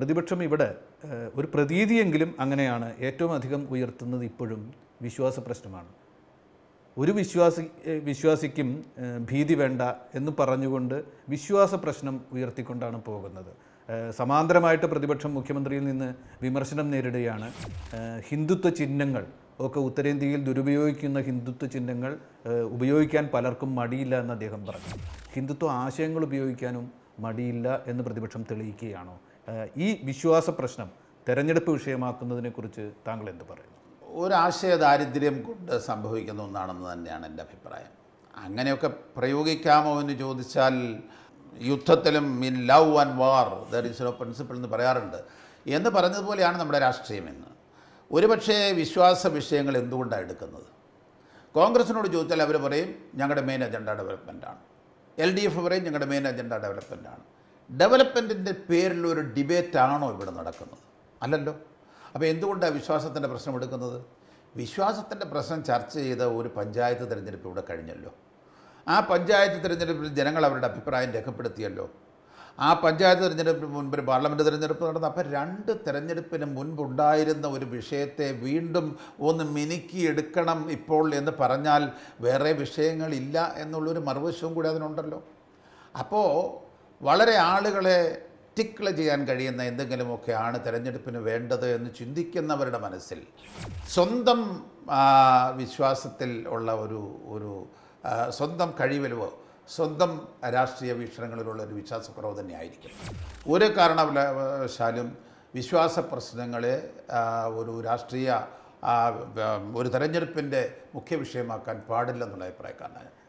പ്രതിപക്ഷം ഇവിടെ ഒരു പ്രതീതിയെങ്കിലും അങ്ങനെയാണ് ഏറ്റവും അധികം ഉയർത്തുന്നത് ഇപ്പോഴും വിശ്വാസ പ്രശ്നമാണ് ഒരു വിശ്വാസി വിശ്വാസിക്കും ഭീതി വേണ്ട എന്ന് പറഞ്ഞുകൊണ്ട് വിശ്വാസ പ്രശ്നം ഉയർത്തിക്കൊണ്ടാണ് പോകുന്നത് സമാന്തരമായിട്ട് പ്രതിപക്ഷം മുഖ്യമന്ത്രിയിൽ നിന്ന് വിമർശനം നേരിടുകയാണ് ഹിന്ദുത്വ ചിഹ്നങ്ങൾ ഒക്കെ ഉത്തരേന്ത്യയിൽ ദുരുപയോഗിക്കുന്ന ഹിന്ദുത്വ ചിഹ്നങ്ങൾ ഉപയോഗിക്കാൻ പലർക്കും മടിയില്ല എന്ന് അദ്ദേഹം പറഞ്ഞു ഹിന്ദുത്വ ആശയങ്ങൾ ഉപയോഗിക്കാനും മടിയില്ല എന്ന് പ്രതിപക്ഷം തെളിയിക്കുകയാണോ ഈ വിശ്വാസ പ്രശ്നം തെരഞ്ഞെടുപ്പ് വിഷയമാക്കുന്നതിനെക്കുറിച്ച് താങ്കൾ എന്ത് പറയുന്നു ഒരാശയ ദാരിദ്ര്യം കൊണ്ട് സംഭവിക്കുന്ന ഒന്നാണെന്ന് തന്നെയാണ് എൻ്റെ അഭിപ്രായം അങ്ങനെയൊക്കെ പ്രയോഗിക്കാമോ എന്ന് ചോദിച്ചാൽ യുദ്ധത്തിലും in love and war there is no principle എന്ന് പറയാറുണ്ട് എന്ന് പറഞ്ഞതുപോലെയാണ് നമ്മുടെ രാഷ്ട്രീയം എന്ന് ഒരുപക്ഷേ വിശ്വാസ വിഷയങ്ങൾ എന്തുകൊണ്ടാണ് എടുക്കുന്നത് കോൺഗ്രസിനോട് ചോദിച്ചാൽ അവർ പറയും ഞങ്ങളുടെ മെയിൻ അജണ്ട ഡെവലപ്മെൻറ്റാണ് എൽ ഡി എഫ് പറയും ഞങ്ങളുടെ മെയിൻ അജണ്ട ഡെവലപ്മെൻറ്റാണ് ഡെവലപ്മെൻറ്റിൻ്റെ പേരിൽ ഒരു ഡിബേറ്റാണോ ഇവിടെ നടക്കുന്നത് അല്ലല്ലോ അപ്പോൾ എന്തുകൊണ്ടാണ് വിശ്വാസത്തിൻ്റെ പ്രശ്നം എടുക്കുന്നത് വിശ്വാസത്തിൻ്റെ പ്രശ്നം ചർച്ച ചെയ്ത ഒരു പഞ്ചായത്ത് തിരഞ്ഞെടുപ്പ് ഇവിടെ കഴിഞ്ഞല്ലോ ആ പഞ്ചായത്ത് തിരഞ്ഞെടുപ്പിൽ ജനങ്ങൾ അവരുടെ അഭിപ്രായം രേഖപ്പെടുത്തിയല്ലോ ആ പഞ്ചായത്ത് തിരഞ്ഞെടുപ്പിന് മുൻപ് പാർലമെൻറ്റ് തിരഞ്ഞെടുപ്പ് നടന്ന അപ്പം രണ്ട് തിരഞ്ഞെടുപ്പിന് മുൻപുണ്ടായിരുന്ന ഒരു വിഷയത്തെ വീണ്ടും ഒന്ന് മിനുക്കിയെടുക്കണം ഇപ്പോൾ എന്ന് പറഞ്ഞാൽ വേറെ വിഷയങ്ങളില്ല എന്നുള്ളൊരു മറുവശവും കൂടി അതിനുണ്ടല്ലോ അപ്പോൾ വളരെ ആളുകളെ ടിക്കിൾ ചെയ്യാൻ കഴിയുന്ന എന്തെങ്കിലുമൊക്കെയാണ് തിരഞ്ഞെടുപ്പിന് വേണ്ടത് എന്ന് ചിന്തിക്കുന്നവരുടെ മനസ്സിൽ സ്വന്തം വിശ്വാസത്തിൽ ഉള്ള ഒരു ഒരു സ്വന്തം കഴിവിലോ സ്വന്തം രാഷ്ട്രീയ വീക്ഷണങ്ങളിലുള്ള ഒരു വിശ്വാസക്കുറവ് തന്നെയായിരിക്കും ഒരു കാരണവശാലും വിശ്വാസ പ്രശ്നങ്ങളെ ഒരു രാഷ്ട്രീയ ഒരു തെരഞ്ഞെടുപ്പിൻ്റെ മുഖ്യ വിഷയമാക്കാൻ പാടില്ലെന്നുള്ള അഭിപ്രായക്കാരനാണ്